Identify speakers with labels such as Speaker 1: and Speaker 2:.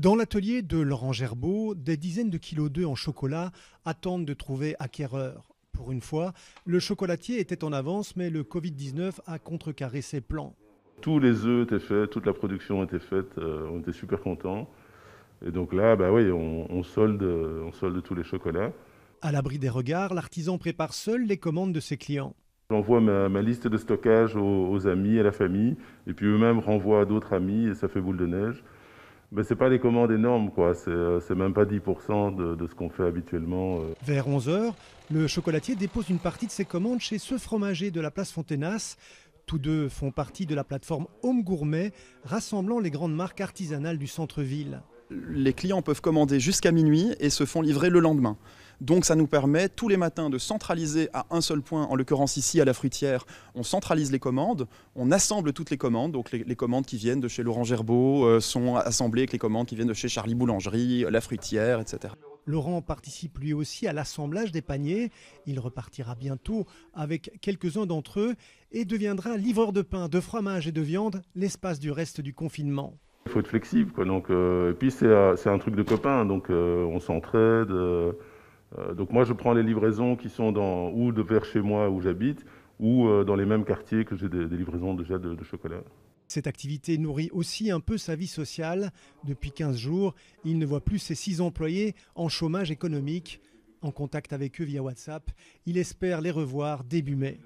Speaker 1: Dans l'atelier de Laurent Gerbeau, des dizaines de kilos d'œufs en chocolat attendent de trouver acquéreur. Pour une fois, le chocolatier était en avance, mais le Covid-19 a contrecarré ses plans.
Speaker 2: Tous les œufs étaient faits, toute la production était faite, euh, on était super contents. Et donc là, bah oui, on, solde, on solde tous les chocolats.
Speaker 1: À l'abri des regards, l'artisan prépare seul les commandes de ses clients.
Speaker 2: J'envoie ma, liste de stockage aux amis, à la famille, et puis eux-mêmes renvoient à d'autres amis, et ça fait boule de neige. Mais ce pas des commandes énormes, quoi. C'est euh, même pas 10% de, ce qu'on fait habituellement. Euh. Vers
Speaker 1: 11h, le chocolatier dépose une partie de ses commandes chez ce fromager de la place Fontenasse. Tous deux font partie de la plateforme Home Gourmet, rassemblant les grandes marques artisanales du centre-ville.
Speaker 3: Les clients peuvent commander jusqu'à minuit et se font livrer le lendemain. Donc ça nous permet tous les matins de centraliser à un seul point, en l'occurrence ici à la fruitière, on centralise les commandes, on assemble toutes les commandes, donc les, commandes qui viennent de chez Laurent Gerbeau euh, sont assemblées avec les commandes qui viennent de chez Charlie Boulangerie, euh, la fruitière, etc.
Speaker 1: Laurent participe lui aussi à l'assemblage des paniers. Il repartira bientôt avec quelques-uns d'entre eux et deviendra livreur de pain, de fromage et de viande l'espace du reste du confinement.
Speaker 2: Il faut être flexible. Quoi. Donc, euh, et puis c'est un truc de copain, donc on s'entraide. Euh, donc moi, je prends les livraisons qui sont dans, ou de vers chez moi où j'habite, ou euh, dans les mêmes quartiers que j'ai des, livraisons déjà de, chocolat.
Speaker 1: Cette activité nourrit aussi un peu sa vie sociale. Depuis 15 jours, il ne voit plus ses six employés en chômage économique. En contact avec eux via WhatsApp, il espère les revoir début mai.